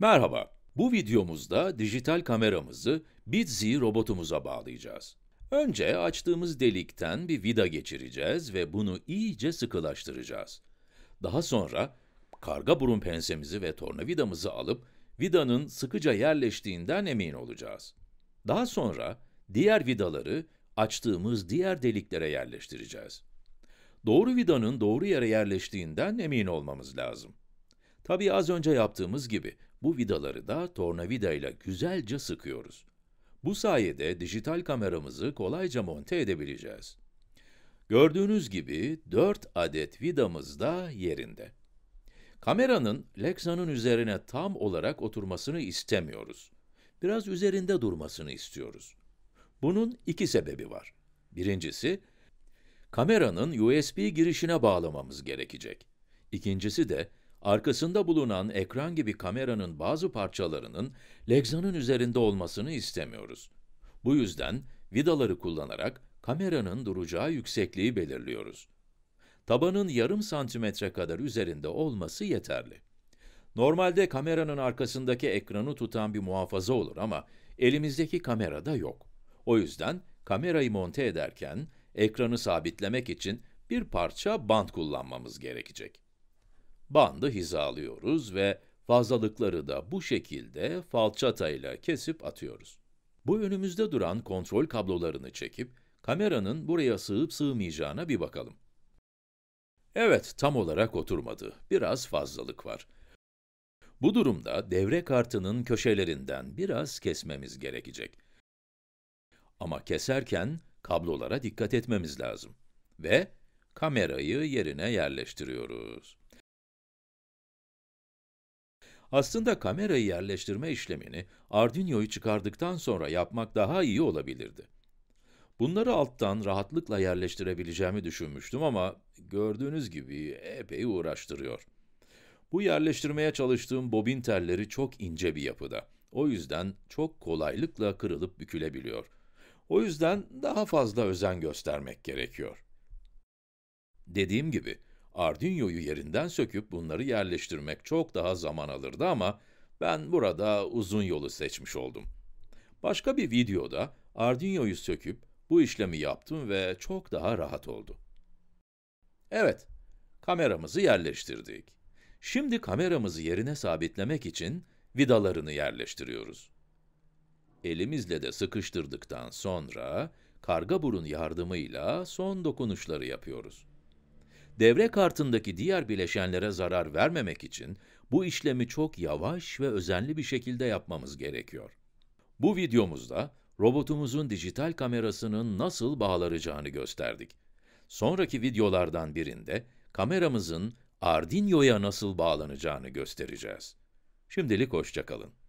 Merhaba, bu videomuzda dijital kameramızı Bitzi robotumuza bağlayacağız. Önce açtığımız delikten bir vida geçireceğiz ve bunu iyice sıkılaştıracağız. Daha sonra karga burun pensemizi ve tornavidamızı alıp vidanın sıkıca yerleştiğinden emin olacağız. Daha sonra diğer vidaları açtığımız diğer deliklere yerleştireceğiz. Doğru vidanın doğru yere yerleştiğinden emin olmamız lazım. Tabii az önce yaptığımız gibi bu vidaları da tornavidayla güzelce sıkıyoruz. Bu sayede dijital kameramızı kolayca monte edebileceğiz. Gördüğünüz gibi 4 adet vidamız da yerinde. Kameranın Lexa'nın üzerine tam olarak oturmasını istemiyoruz. Biraz üzerinde durmasını istiyoruz. Bunun iki sebebi var. Birincisi, kameranın USB girişine bağlamamız gerekecek. İkincisi de arkasında bulunan ekran gibi kameranın bazı parçalarının Lexanın üzerinde olmasını istemiyoruz. Bu yüzden vidaları kullanarak kameranın duracağı yüksekliği belirliyoruz. Tabanın yarım santimetre kadar üzerinde olması yeterli. Normalde kameranın arkasındaki ekranı tutan bir muhafaza olur ama elimizdeki kamerada yok. O yüzden kamerayı monte ederken ekranı sabitlemek için bir parça bant kullanmamız gerekecek bandı hizalıyoruz ve fazlalıkları da bu şekilde falçatayla kesip atıyoruz. Bu önümüzde duran kontrol kablolarını çekip, kameranın buraya sığıp sığmayacağına bir bakalım. Evet, tam olarak oturmadı. Biraz fazlalık var. Bu durumda devre kartının köşelerinden biraz kesmemiz gerekecek. Ama keserken kablolara dikkat etmemiz lazım. Ve kamerayı yerine yerleştiriyoruz. Aslında kamerayı yerleştirme işlemini Arduino'yu çıkardıktan sonra yapmak daha iyi olabilirdi. Bunları alttan rahatlıkla yerleştirebileceğimi düşünmüştüm ama gördüğünüz gibi epey uğraştırıyor. Bu yerleştirmeye çalıştığım bobin telleri çok ince bir yapıda. O yüzden çok kolaylıkla kırılıp bükülebiliyor. O yüzden daha fazla özen göstermek gerekiyor. Dediğim gibi, Arduino'yu yerinden söküp bunları yerleştirmek çok daha zaman alırdı ama ben burada uzun yolu seçmiş oldum. Başka bir videoda Arduino'yu söküp bu işlemi yaptım ve çok daha rahat oldu. Evet, kameramızı yerleştirdik. Şimdi kameramızı yerine sabitlemek için vidalarını yerleştiriyoruz. Elimizle de sıkıştırdıktan sonra karga burun yardımıyla son dokunuşları yapıyoruz. Devre kartındaki diğer bileşenlere zarar vermemek için bu işlemi çok yavaş ve özenli bir şekilde yapmamız gerekiyor. Bu videomuzda robotumuzun dijital kamerasının nasıl bağlanacağını gösterdik. Sonraki videolardan birinde kameramızın Arduino'ya nasıl bağlanacağını göstereceğiz. Şimdilik hoşçakalın.